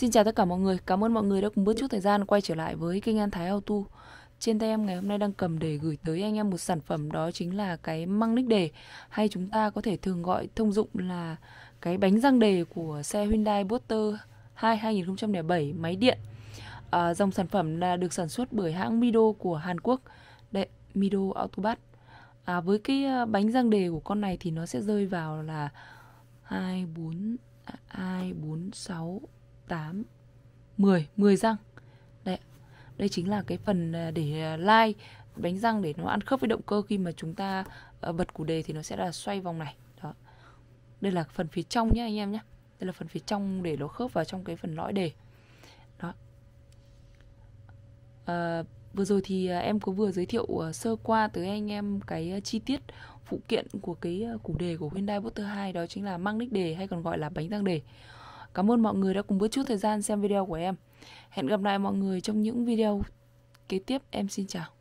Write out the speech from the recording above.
Xin chào tất cả mọi người, cảm ơn mọi người đã cùng bước chút thời gian quay trở lại với kênh An Thái Auto. Trên tay em ngày hôm nay đang cầm để gửi tới anh em một sản phẩm đó chính là cái măng nick đề hay chúng ta có thể thường gọi thông dụng là cái bánh răng đề của xe Hyundai Buster 2 2007 máy điện. À, dòng sản phẩm là được sản xuất bởi hãng Mido của Hàn Quốc, Đây, Mido Autobat. À, với cái à, bánh răng đề của con này thì nó sẽ rơi vào là 2 4 2 4 6 8 10 10 răng đây, đây chính là cái phần à, để à, lai bánh răng để nó ăn khớp với động cơ khi mà chúng ta ờ, bật củ đề thì nó sẽ là xoay vòng này đó đây là phần phía trong nhé anh em nhé đây là phần phía trong để nó khớp vào trong cái phần lõi đề đó à, vừa rồi thì à, em có vừa giới thiệu sơ qua tới anh em cái chi tiết phụ kiện của cái củ đề của Hyundai Motor 2 đó chính là măng đích đề hay còn gọi là bánh răng đề Cảm ơn mọi người đã cùng bước chút thời gian xem video của em. Hẹn gặp lại mọi người trong những video kế tiếp. Em xin chào.